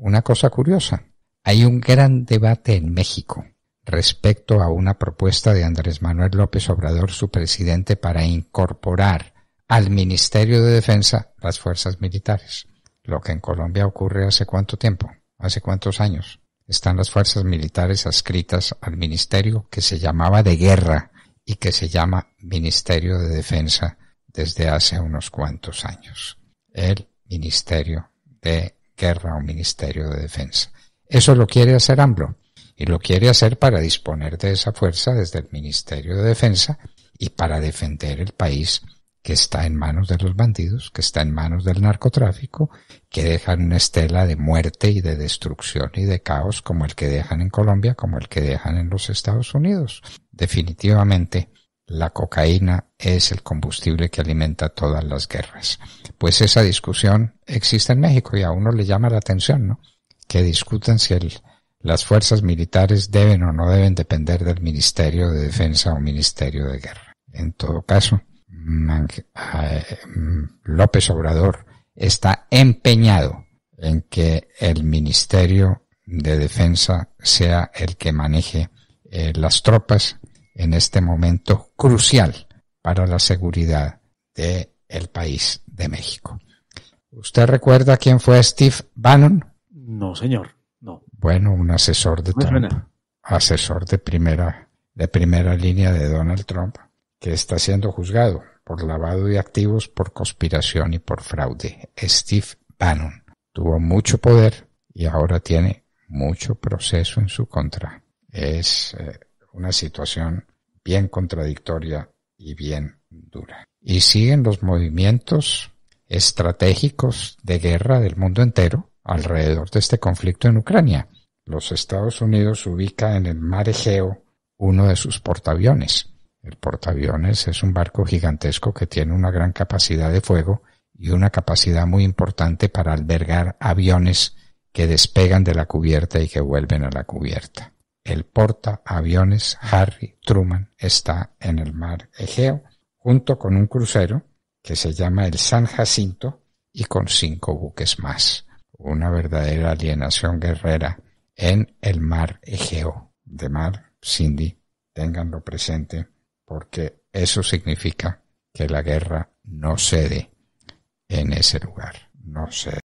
una cosa curiosa. Hay un gran debate en México respecto a una propuesta de Andrés Manuel López Obrador, su presidente, para incorporar al Ministerio de Defensa las fuerzas militares. Lo que en Colombia ocurre hace cuánto tiempo, hace cuántos años. Están las fuerzas militares adscritas al ministerio que se llamaba de guerra y que se llama Ministerio de Defensa desde hace unos cuantos años. El Ministerio de guerra o ministerio de defensa. Eso lo quiere hacer AMBLO y lo quiere hacer para disponer de esa fuerza desde el Ministerio de Defensa y para defender el país que está en manos de los bandidos, que está en manos del narcotráfico, que dejan una estela de muerte y de destrucción y de caos como el que dejan en Colombia, como el que dejan en los Estados Unidos. Definitivamente, la cocaína es el combustible que alimenta todas las guerras. Pues esa discusión existe en México y a uno le llama la atención, ¿no? Que discutan si las fuerzas militares deben o no deben depender del Ministerio de Defensa o Ministerio de Guerra. En todo caso, eh, López Obrador está empeñado en que el Ministerio de Defensa sea el que maneje eh, las tropas en este momento crucial para la seguridad del país de México. ¿Usted recuerda quién fue Steve Bannon? No, señor, no. Bueno, un asesor de Trump, asesor de primera, de primera línea de Donald Trump, que está siendo juzgado por lavado de activos, por conspiración y por fraude. Steve Bannon tuvo mucho poder y ahora tiene mucho proceso en su contra. Es eh, una situación bien contradictoria y bien dura. Y siguen los movimientos estratégicos de guerra del mundo entero alrededor de este conflicto en Ucrania. Los Estados Unidos ubica en el mar Egeo uno de sus portaaviones. El portaaviones es un barco gigantesco que tiene una gran capacidad de fuego y una capacidad muy importante para albergar aviones que despegan de la cubierta y que vuelven a la cubierta el portaaviones Harry Truman está en el mar Egeo, junto con un crucero que se llama el San Jacinto y con cinco buques más. Una verdadera alienación guerrera en el mar Egeo. De mar, Cindy, ténganlo presente porque eso significa que la guerra no cede en ese lugar, no cede.